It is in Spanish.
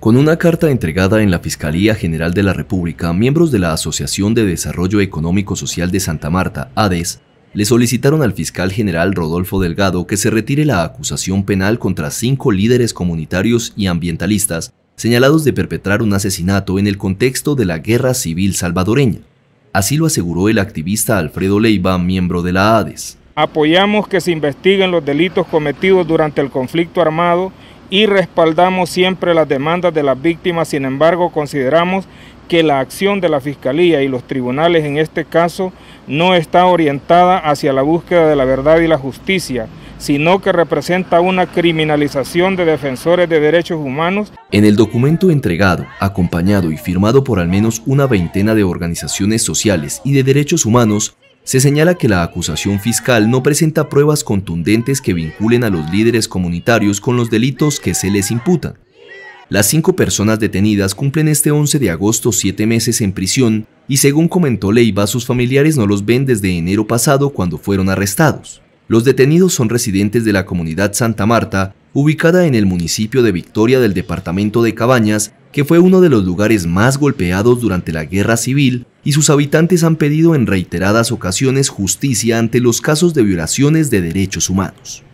Con una carta entregada en la Fiscalía General de la República, miembros de la Asociación de Desarrollo Económico Social de Santa Marta, ADES, le solicitaron al fiscal general Rodolfo Delgado que se retire la acusación penal contra cinco líderes comunitarios y ambientalistas señalados de perpetrar un asesinato en el contexto de la guerra civil salvadoreña. Así lo aseguró el activista Alfredo Leiva, miembro de la ADES. Apoyamos que se investiguen los delitos cometidos durante el conflicto armado y respaldamos siempre las demandas de las víctimas. Sin embargo, consideramos que la acción de la Fiscalía y los tribunales en este caso no está orientada hacia la búsqueda de la verdad y la justicia, sino que representa una criminalización de defensores de derechos humanos. En el documento entregado, acompañado y firmado por al menos una veintena de organizaciones sociales y de derechos humanos, se señala que la acusación fiscal no presenta pruebas contundentes que vinculen a los líderes comunitarios con los delitos que se les imputan. Las cinco personas detenidas cumplen este 11 de agosto siete meses en prisión y según comentó Leiva, sus familiares no los ven desde enero pasado cuando fueron arrestados. Los detenidos son residentes de la comunidad Santa Marta, ubicada en el municipio de Victoria del departamento de Cabañas, que fue uno de los lugares más golpeados durante la guerra civil, y sus habitantes han pedido en reiteradas ocasiones justicia ante los casos de violaciones de derechos humanos.